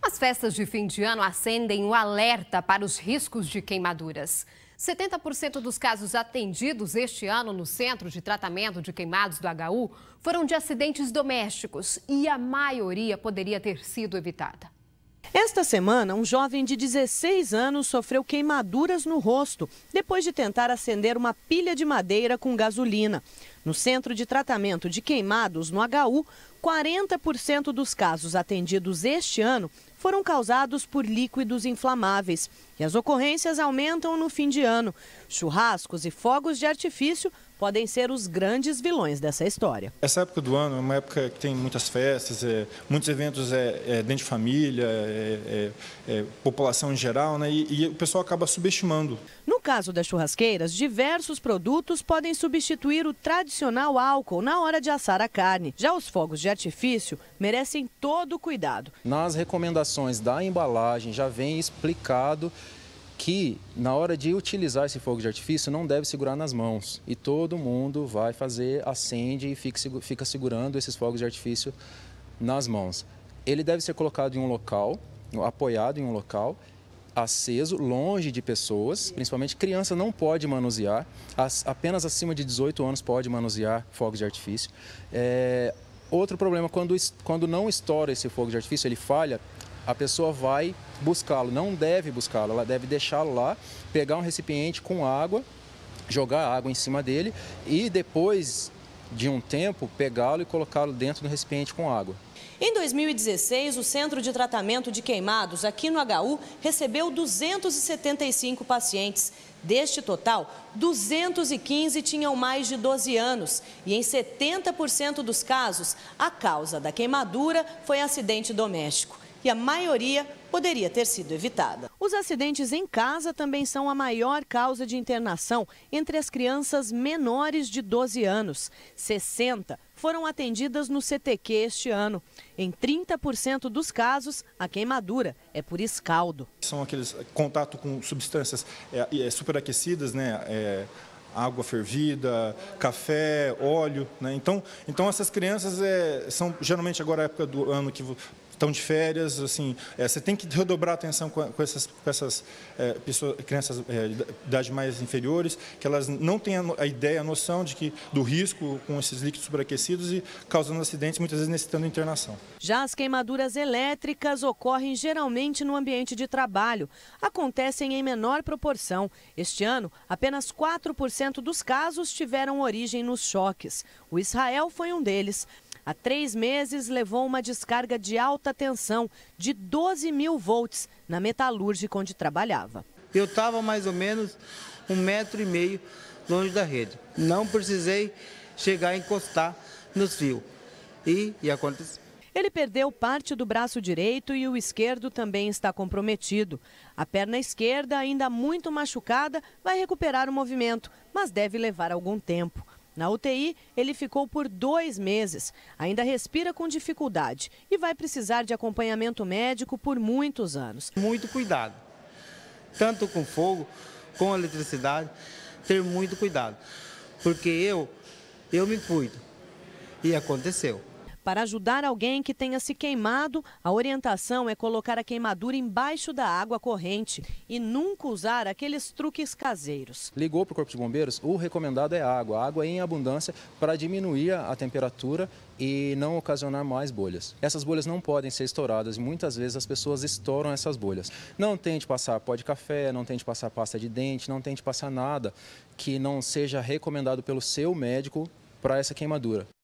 As festas de fim de ano acendem o alerta para os riscos de queimaduras. 70% dos casos atendidos este ano no Centro de Tratamento de Queimados do HU foram de acidentes domésticos e a maioria poderia ter sido evitada. Esta semana, um jovem de 16 anos sofreu queimaduras no rosto depois de tentar acender uma pilha de madeira com gasolina. No Centro de Tratamento de Queimados, no HU, 40% dos casos atendidos este ano foram causados por líquidos inflamáveis. E as ocorrências aumentam no fim de ano. Churrascos e fogos de artifício podem ser os grandes vilões dessa história. Essa época do ano é uma época que tem muitas festas, é, muitos eventos é, é, dentro de família, é, é, é, população em geral, né, e, e o pessoal acaba subestimando. No caso das churrasqueiras, diversos produtos podem substituir o tradicional álcool na hora de assar a carne. Já os fogos de artifício merecem todo o cuidado. Nas recomendações da embalagem já vem explicado que na hora de utilizar esse fogo de artifício não deve segurar nas mãos e todo mundo vai fazer acende e fica, segurando esses fogos de artifício nas mãos. Ele deve ser colocado em um local, apoiado em um local aceso, longe de pessoas, principalmente criança não pode manusear, apenas acima de 18 anos pode manusear fogos de artifício. É, outro problema, quando, quando não estoura esse fogo de artifício, ele falha, a pessoa vai buscá-lo, não deve buscá-lo, ela deve deixá-lo lá, pegar um recipiente com água, jogar água em cima dele e depois de um tempo pegá-lo e colocá-lo dentro do recipiente com água. Em 2016, o Centro de Tratamento de Queimados aqui no HU recebeu 275 pacientes. Deste total, 215 tinham mais de 12 anos e em 70% dos casos, a causa da queimadura foi acidente doméstico e a maioria poderia ter sido evitada. Os acidentes em casa também são a maior causa de internação entre as crianças menores de 12 anos. 60 foram atendidas no CTQ este ano. Em 30% dos casos, a queimadura é por escaldo. São aqueles contato com substâncias é, é, superaquecidas, né? É água fervida, café, óleo. Né? Então, então essas crianças é, são geralmente agora a época do ano que estão de férias, assim, é, você tem que redobrar a atenção com, com essas, com essas é, pessoas, crianças é, de idade mais inferiores, que elas não têm a, ideia, a noção de que, do risco com esses líquidos superaquecidos e causando acidentes, muitas vezes necessitando internação. Já as queimaduras elétricas ocorrem geralmente no ambiente de trabalho. Acontecem em menor proporção. Este ano, apenas 4% dos casos tiveram origem nos choques. O Israel foi um deles. Há três meses levou uma descarga de alta tensão de 12 mil volts na metalúrgica onde trabalhava. Eu estava mais ou menos um metro e meio longe da rede. Não precisei chegar a encostar nos fios. E, e aconteceu. Ele perdeu parte do braço direito e o esquerdo também está comprometido. A perna esquerda, ainda muito machucada, vai recuperar o movimento, mas deve levar algum tempo. Na UTI, ele ficou por dois meses. Ainda respira com dificuldade e vai precisar de acompanhamento médico por muitos anos. Muito cuidado, tanto com fogo, com eletricidade, ter muito cuidado, porque eu, eu me cuido e aconteceu. Para ajudar alguém que tenha se queimado, a orientação é colocar a queimadura embaixo da água corrente e nunca usar aqueles truques caseiros. Ligou para o Corpo de Bombeiros, o recomendado é água, água em abundância para diminuir a temperatura e não ocasionar mais bolhas. Essas bolhas não podem ser estouradas e muitas vezes as pessoas estouram essas bolhas. Não tente passar pó de café, não tente passar pasta de dente, não tente passar nada que não seja recomendado pelo seu médico para essa queimadura.